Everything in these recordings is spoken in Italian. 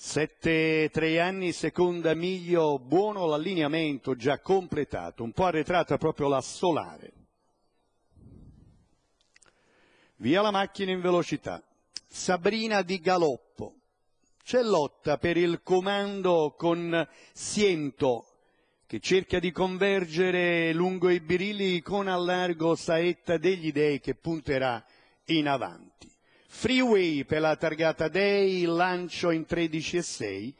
7-3 anni, seconda miglio, buono l'allineamento già completato, un po' arretrata proprio la Solare. Via la macchina in velocità. Sabrina di Galoppo. C'è lotta per il comando con Siento che cerca di convergere lungo i birilli con allargo Saetta degli Dei che punterà in avanti freeway per la targata Day, lancio in 13,6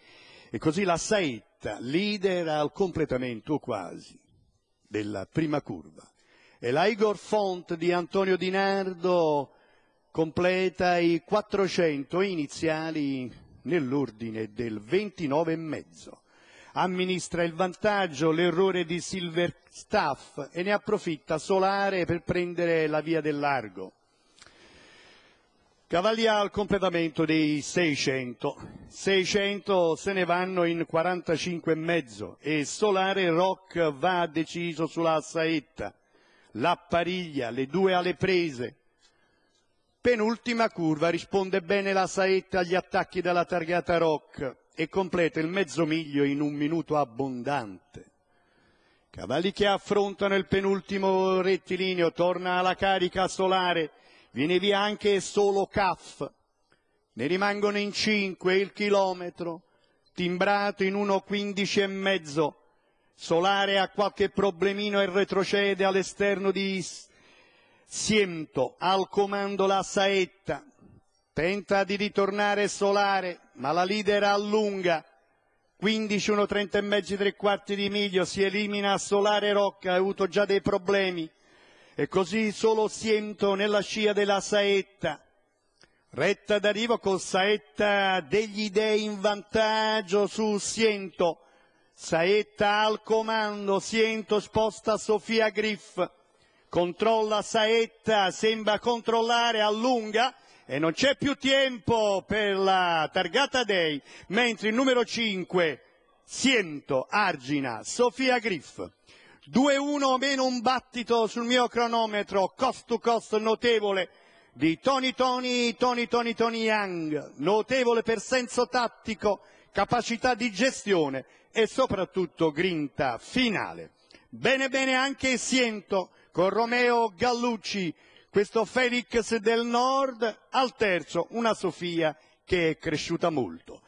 e così la Saetta leader al completamento quasi della prima curva. E la Igor Font di Antonio Di Nardo completa i 400 iniziali nell'ordine del 29,5. Amministra il vantaggio, l'errore di Silverstaff e ne approfitta Solare per prendere la via del largo. Cavaglia al completamento dei 600. 600 se ne vanno in 45,5 e Solare Rock va deciso sulla saetta. La pariglia, le due alle prese. Penultima curva, risponde bene la saetta agli attacchi della targata Rock e completa il mezzo miglio in un minuto abbondante. Cavalli che affrontano il penultimo rettilineo, torna alla carica Solare, Viene via anche solo CAF. Ne rimangono in 5 il chilometro, timbrato in 1.15 e mezzo, Solare ha qualche problemino e retrocede all'esterno di Siento, al comando la Saetta. Tenta di ritornare Solare, ma la leader allunga. 15, 1, e mezzi, tre quarti di miglio, si elimina Solare Rocca, ha avuto già dei problemi e così solo siento nella scia della saetta, retta d'arrivo con saetta degli dei in vantaggio su siento, saetta al comando, siento sposta Sofia Griff, controlla saetta, sembra controllare, allunga, e non c'è più tempo per la targata dei, mentre il numero 5, Siento, argina, Sofia Griff. 2-1 o meno un battito sul mio cronometro, cost to cost notevole di Tony Tony, Tony Tony Tony Young, notevole per senso tattico, capacità di gestione e soprattutto grinta finale. Bene bene anche Siento con Romeo Gallucci, questo Felix del Nord, al terzo una Sofia che è cresciuta molto.